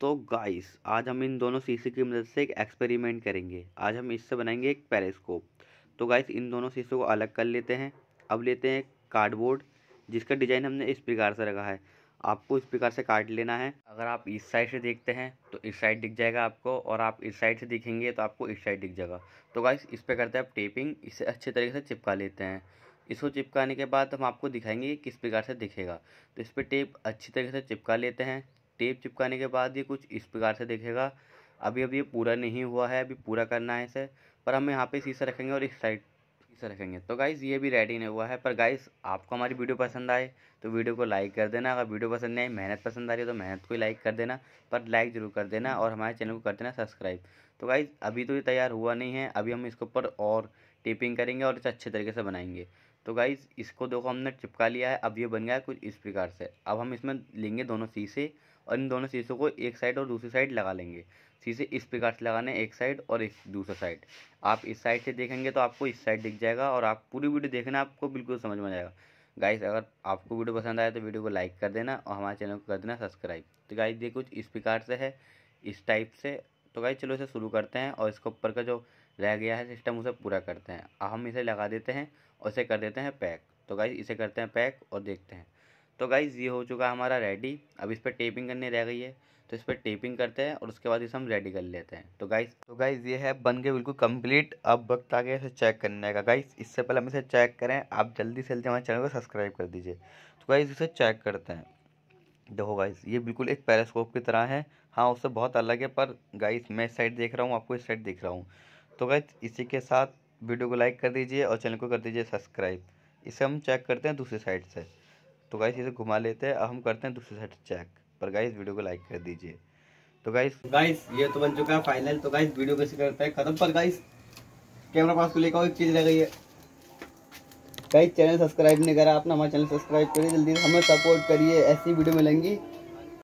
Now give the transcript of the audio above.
तो गाइस आज हम इन दोनों शीशे की मदद से एक एक्सपेरिमेंट करेंगे आज हम इससे बनाएंगे एक पेरेस्कोप तो गाइस इन दोनों शीशों को अलग कर लेते हैं अब लेते हैं कार्डबोर्ड जिसका डिज़ाइन हमने इस प्रकार से रखा है आपको इस प्रकार से काट लेना है अगर आप इस साइड से देखते हैं तो इस साइड दिख जाएगा आपको और आप इस साइड से दिखेंगे तो आपको इस साइड दिख जाएगा तो गाइस इस पर करते हैं आप टेपिंग इसे अच्छे तरीके से चिपका लेते हैं इसको चिपकाने के बाद हम आपको दिखाएंगे किस प्रकार से दिखेगा तो इस पर टेप अच्छी तरीके से चिपका लेते हैं टेप चिपकाने के बाद ये कुछ इस प्रकार से देखेगा अभी अभी ये पूरा नहीं हुआ है अभी पूरा करना है इसे पर हम यहाँ पे शीशा रखेंगे और इस साइड शीशा रखेंगे तो गाइज़ ये भी रेडी नहीं हुआ है पर गाइज़ आपको हमारी वीडियो पसंद आए तो वीडियो को लाइक कर देना अगर वीडियो पसंद नहीं आई मेहनत पसंद आ रही है तो मेहनत को ही लाइक कर देना पर लाइक ज़रूर कर देना और हमारे चैनल को कर देना सब्सक्राइब तो गाइज़ अभी तो ये तैयार हुआ नहीं है अभी हम इसके ऊपर और टेपिंग करेंगे और इसे अच्छे तरीके से बनाएंगे तो गाइज़ इसको देखो हमने चिपका लिया है अब ये बन गया है कुछ इस प्रकार से अब हम इसमें लेंगे दोनों शीशे और इन दोनों शीशों को एक साइड और दूसरी साइड लगा लेंगे शीशे इस प्रकार से लगाने एक साइड और एक दूसरा साइड आप इस साइड से देखेंगे तो आपको इस साइड दिख जाएगा और आप पूरी वीडियो देखना आपको बिल्कुल समझ में आएगा गाइस अगर आपको वीडियो पसंद आए तो वीडियो को लाइक कर देना और हमारे चैनल को कर देना सब्सक्राइब तो गाइस ये कुछ इस प्रकार से है इस टाइप से तो गाइस चलो इसे शुरू करते हैं और इसके ऊपर का जो रह गया है सिस्टम उसे पूरा करते हैं हम इसे लगा देते हैं और इसे कर देते हैं पैक तो गाइज़ इसे करते हैं पैक और देखते हैं तो गाइज़ ये हो चुका हमारा रेडी अब इस पर टेपिंग करने रह गई है तो इस पर टेपिंग करते हैं और उसके बाद इसे हम रेडी कर लेते हैं तो गाइज तो गाइज ये है बन के बिल्कुल कंप्लीट अब वक्त आ गया इसे चेक करने का गाइज इससे पहले हम इसे चेक करें आप जल्दी से जल्दी हमारे चैनल को सब्सक्राइब कर दीजिए तो गाइज इसे चेक करते हैं देखो गाइज ये बिल्कुल एक पैरास्कोप की तरह है हाँ उससे बहुत अलग है पर गाइस मैं साइड देख रहा हूँ आपको इस साइड देख रहा हूँ तो गैस इसी के साथ वीडियो को लाइक कर दीजिए और चैनल को कर दीजिए सब्सक्राइब इसे हम चेक करते हैं दूसरी साइड से तो गाइस इसे घुमा लेते हैं और हम करते हैं दूसरी साइड चेक पर गाइस वीडियो को लाइक कर दीजिए तो गाइस गाइस ये तो बन चुका है फाइनल तो गाइस वीडियो कैसे करते हैं खत्म पर गाइस कैमरा पास को लेकर एक चीज़ रह गई है गाइस चैनल सब्सक्राइब नहीं करा आपने हमारा चैनल सब्सक्राइब करिए जल्दी हमें सपोर्ट करिए ऐसी वीडियो मिलेंगी